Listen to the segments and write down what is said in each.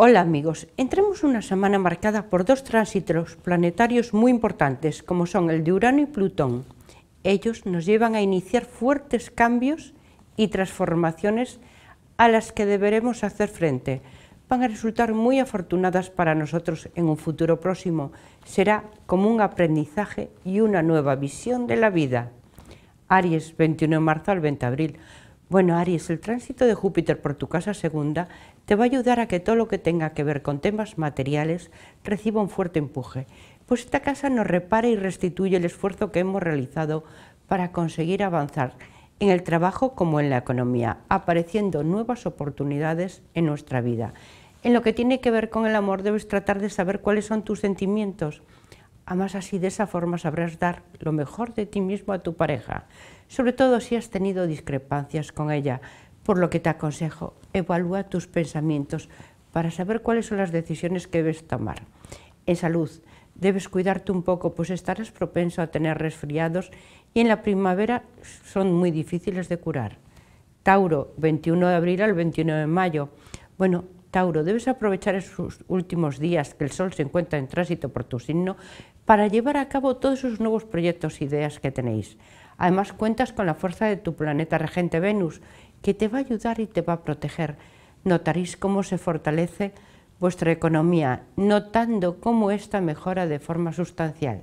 Hola amigos, entremos una semana marcada por dos tránsitos planetarios muy importantes, como son el de Urano y Plutón. Ellos nos llevan a iniciar fuertes cambios y transformaciones a las que deberemos hacer frente. Van a resultar muy afortunadas para nosotros en un futuro próximo. Será como un aprendizaje y una nueva visión de la vida. Aries, 21 de marzo al 20 de abril bueno, Aries, el tránsito de Júpiter por tu casa segunda te va a ayudar a que todo lo que tenga que ver con temas materiales reciba un fuerte empuje, pues esta casa nos repara y restituye el esfuerzo que hemos realizado para conseguir avanzar en el trabajo como en la economía, apareciendo nuevas oportunidades en nuestra vida. En lo que tiene que ver con el amor debes tratar de saber cuáles son tus sentimientos, Además, así de esa forma sabrás dar lo mejor de ti mismo a tu pareja, sobre todo si has tenido discrepancias con ella, por lo que te aconsejo, evalúa tus pensamientos para saber cuáles son las decisiones que debes tomar. En salud, debes cuidarte un poco, pues estarás propenso a tener resfriados y en la primavera son muy difíciles de curar. Tauro, 21 de abril al 21 de mayo. Bueno, Tauro, debes aprovechar esos últimos días que el Sol se encuentra en tránsito por tu signo para llevar a cabo todos esos nuevos proyectos e ideas que tenéis. Además cuentas con la fuerza de tu planeta regente Venus, que te va a ayudar y te va a proteger. Notaréis cómo se fortalece vuestra economía, notando cómo esta mejora de forma sustancial.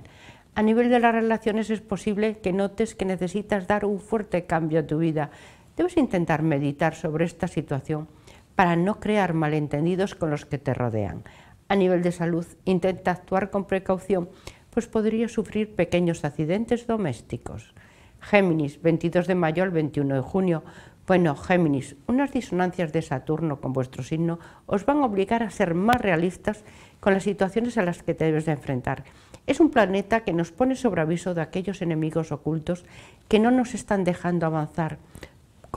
A nivel de las relaciones es posible que notes que necesitas dar un fuerte cambio a tu vida. Debes intentar meditar sobre esta situación para no crear malentendidos con los que te rodean. A nivel de salud, intenta actuar con precaución pues podría sufrir pequeños accidentes domésticos. Géminis, 22 de mayo al 21 de junio. Bueno, Géminis, unas disonancias de Saturno con vuestro signo os van a obligar a ser más realistas con las situaciones a las que te debes de enfrentar. Es un planeta que nos pone sobre aviso de aquellos enemigos ocultos que no nos están dejando avanzar,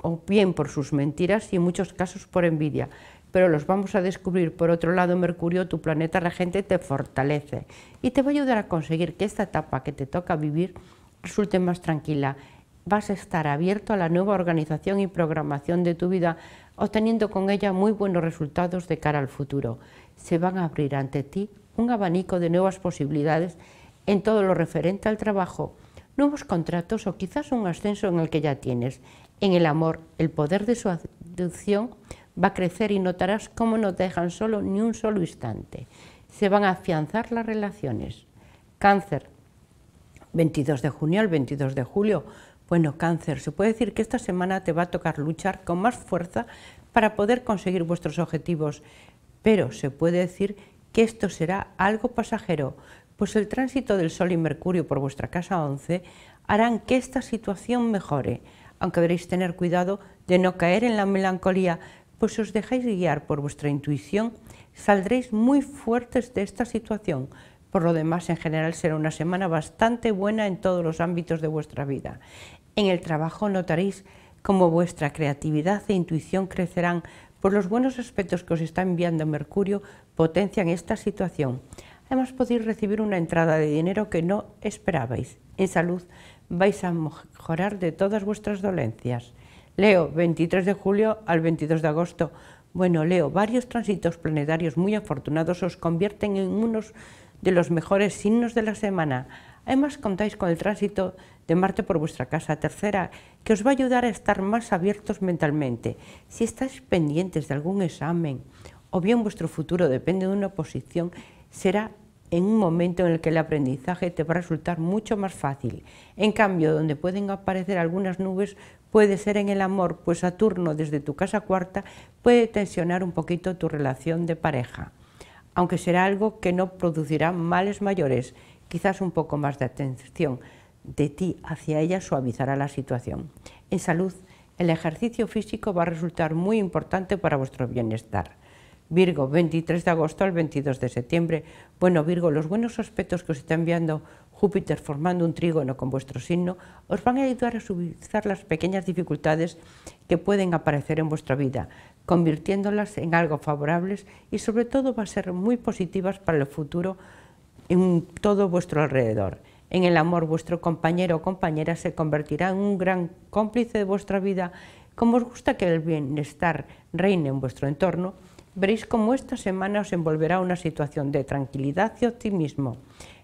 o bien por sus mentiras y en muchos casos por envidia, pero los vamos a descubrir. Por otro lado, Mercurio, tu planeta regente, te fortalece y te va a ayudar a conseguir que esta etapa que te toca vivir resulte más tranquila. Vas a estar abierto a la nueva organización y programación de tu vida, obteniendo con ella muy buenos resultados de cara al futuro. Se van a abrir ante ti un abanico de nuevas posibilidades en todo lo referente al trabajo, nuevos contratos o quizás un ascenso en el que ya tienes. En el amor, el poder de su adducción va a crecer y notarás cómo no te dejan solo ni un solo instante. Se van a afianzar las relaciones. Cáncer, 22 de junio al 22 de julio. Bueno, cáncer, se puede decir que esta semana te va a tocar luchar con más fuerza para poder conseguir vuestros objetivos, pero se puede decir que esto será algo pasajero, pues el tránsito del Sol y Mercurio por vuestra casa 11 harán que esta situación mejore, aunque deberéis tener cuidado de no caer en la melancolía, pues si os dejáis guiar por vuestra intuición, saldréis muy fuertes de esta situación. Por lo demás, en general será una semana bastante buena en todos los ámbitos de vuestra vida. En el trabajo notaréis cómo vuestra creatividad e intuición crecerán, por los buenos aspectos que os está enviando Mercurio potencian esta situación. Además podéis recibir una entrada de dinero que no esperabais. En salud vais a mejorar de todas vuestras dolencias. Leo, 23 de julio al 22 de agosto. Bueno, Leo, varios tránsitos planetarios muy afortunados os convierten en unos de los mejores signos de la semana. Además, contáis con el tránsito de Marte por vuestra casa tercera, que os va a ayudar a estar más abiertos mentalmente. Si estáis pendientes de algún examen o bien vuestro futuro depende de una posición, será en un momento en el que el aprendizaje te va a resultar mucho más fácil. En cambio, donde pueden aparecer algunas nubes puede ser en el amor, pues Saturno desde tu casa cuarta puede tensionar un poquito tu relación de pareja, aunque será algo que no producirá males mayores, quizás un poco más de atención de ti hacia ella suavizará la situación. En salud, el ejercicio físico va a resultar muy importante para vuestro bienestar. Virgo, 23 de agosto al 22 de septiembre. Bueno, Virgo, los buenos aspectos que os está enviando Júpiter formando un trígono con vuestro signo os van a ayudar a suavizar las pequeñas dificultades que pueden aparecer en vuestra vida, convirtiéndolas en algo favorables y sobre todo va a ser muy positivas para el futuro en todo vuestro alrededor. En el amor vuestro compañero o compañera se convertirá en un gran cómplice de vuestra vida. Como os gusta que el bienestar reine en vuestro entorno, veréis cómo esta semana os envolverá una situación de tranquilidad y optimismo.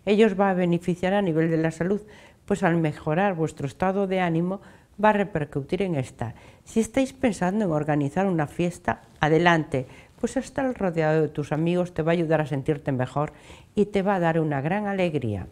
Ellos va a beneficiar a nivel de la salud, pues al mejorar vuestro estado de ánimo va a repercutir en esta. Si estáis pensando en organizar una fiesta, adelante, pues estar rodeado de tus amigos te va a ayudar a sentirte mejor y te va a dar una gran alegría.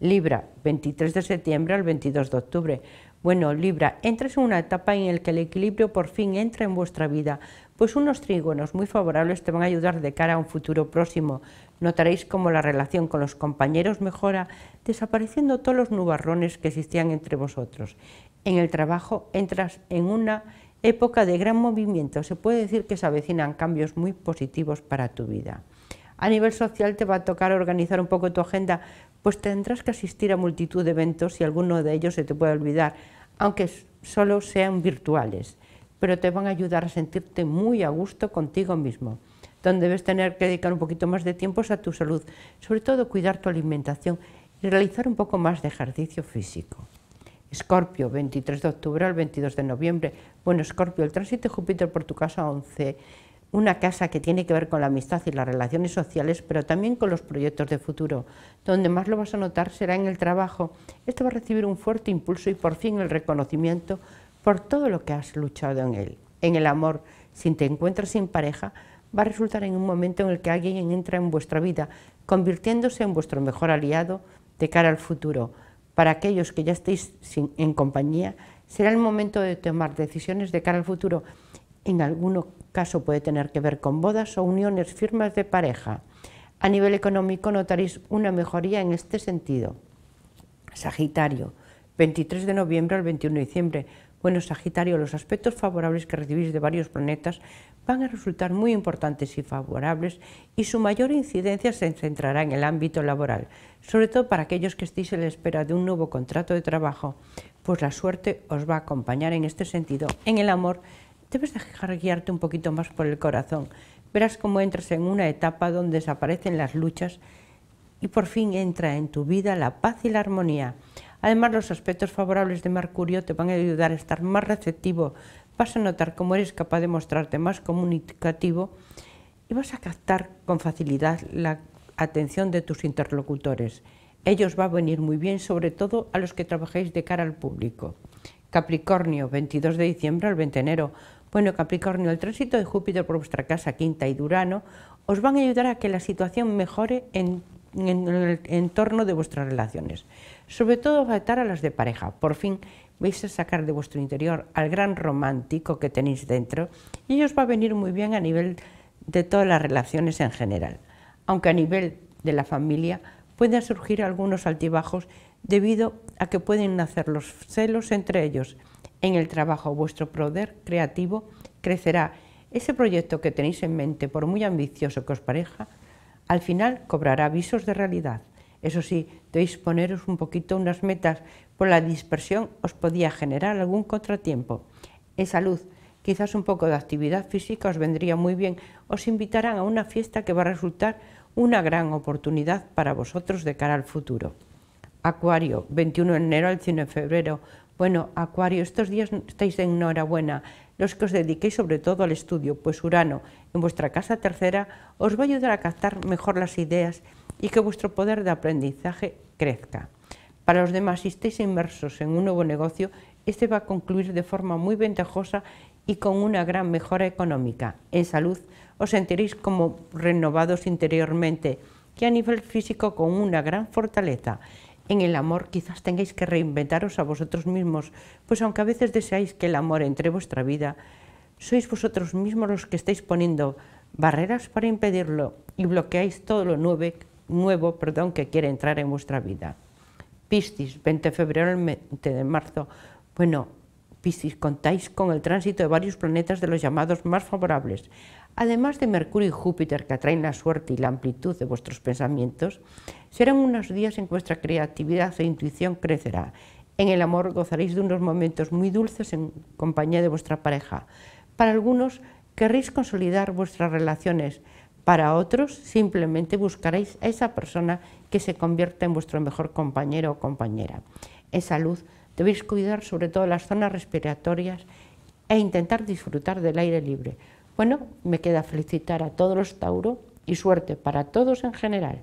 Libra, 23 de septiembre al 22 de octubre. Bueno, Libra, entras en una etapa en la que el equilibrio por fin entra en vuestra vida, pues unos trígonos muy favorables te van a ayudar de cara a un futuro próximo. Notaréis cómo la relación con los compañeros mejora, desapareciendo todos los nubarrones que existían entre vosotros. En el trabajo entras en una época de gran movimiento, se puede decir que se avecinan cambios muy positivos para tu vida. A nivel social te va a tocar organizar un poco tu agenda pues tendrás que asistir a multitud de eventos y alguno de ellos se te puede olvidar, aunque solo sean virtuales, pero te van a ayudar a sentirte muy a gusto contigo mismo. Donde debes tener que dedicar un poquito más de tiempo a tu salud, sobre todo cuidar tu alimentación y realizar un poco más de ejercicio físico. Escorpio, 23 de octubre al 22 de noviembre. Bueno, Escorpio, el tránsito de Júpiter por tu casa 11 una casa que tiene que ver con la amistad y las relaciones sociales, pero también con los proyectos de futuro. Donde más lo vas a notar será en el trabajo. Esto va a recibir un fuerte impulso y por fin el reconocimiento por todo lo que has luchado en él. En el amor, si te encuentras sin pareja, va a resultar en un momento en el que alguien entra en vuestra vida, convirtiéndose en vuestro mejor aliado de cara al futuro. Para aquellos que ya estéis en compañía, será el momento de tomar decisiones de cara al futuro en algunos casos puede tener que ver con bodas o uniones, firmas de pareja. A nivel económico notaréis una mejoría en este sentido. Sagitario, 23 de noviembre al 21 de diciembre. Bueno, Sagitario, los aspectos favorables que recibís de varios planetas van a resultar muy importantes y favorables y su mayor incidencia se centrará en el ámbito laboral, sobre todo para aquellos que estéis en la espera de un nuevo contrato de trabajo, pues la suerte os va a acompañar en este sentido. En el amor debes dejar guiarte un poquito más por el corazón. Verás cómo entras en una etapa donde desaparecen las luchas y por fin entra en tu vida la paz y la armonía. Además, los aspectos favorables de Mercurio te van a ayudar a estar más receptivo, vas a notar cómo eres capaz de mostrarte más comunicativo y vas a captar con facilidad la atención de tus interlocutores. Ellos va a venir muy bien, sobre todo a los que trabajéis de cara al público. Capricornio, 22 de diciembre al 20 de enero. Bueno, Capricornio, el tránsito de Júpiter por vuestra casa quinta y Durano os van a ayudar a que la situación mejore en, el entorno de vuestras relaciones. Sobre todo va a estar a las de pareja. Por fin vais a sacar de vuestro interior al gran romántico que tenéis dentro y os va a venir muy bien a nivel de todas las relaciones en general. Aunque a nivel de la familia pueden surgir algunos altibajos debido a que pueden nacer los celos entre ellos en el trabajo, vuestro poder creativo crecerá. Ese proyecto que tenéis en mente, por muy ambicioso que os pareja, al final cobrará visos de realidad. Eso sí, debéis poneros un poquito unas metas, por la dispersión os podía generar algún contratiempo. En salud, quizás un poco de actividad física os vendría muy bien, os invitarán a una fiesta que va a resultar una gran oportunidad para vosotros de cara al futuro. Acuario, 21 de enero al 1 de febrero, bueno, Acuario, estos días estáis de enhorabuena, los que os dediquéis sobre todo al estudio, pues Urano, en vuestra casa tercera, os va a ayudar a captar mejor las ideas y que vuestro poder de aprendizaje crezca. Para los demás, si estáis inmersos en un nuevo negocio, este va a concluir de forma muy ventajosa y con una gran mejora económica. En salud, os sentiréis como renovados interiormente, que a nivel físico con una gran fortaleza en el amor quizás tengáis que reinventaros a vosotros mismos, pues aunque a veces deseáis que el amor entre vuestra vida, sois vosotros mismos los que estáis poniendo barreras para impedirlo y bloqueáis todo lo nuevo perdón, que quiere entrar en vuestra vida. Piscis, 20 de febrero al 20 de marzo. Bueno, Piscis, contáis con el tránsito de varios planetas de los llamados más favorables además de Mercurio y Júpiter que atraen la suerte y la amplitud de vuestros pensamientos, serán unos días en que vuestra creatividad e intuición crecerá. En el amor gozaréis de unos momentos muy dulces en compañía de vuestra pareja. Para algunos querréis consolidar vuestras relaciones, para otros simplemente buscaréis a esa persona que se convierta en vuestro mejor compañero o compañera. En salud debéis cuidar sobre todo las zonas respiratorias e intentar disfrutar del aire libre, bueno, me queda felicitar a todos los Tauro y suerte para todos en general.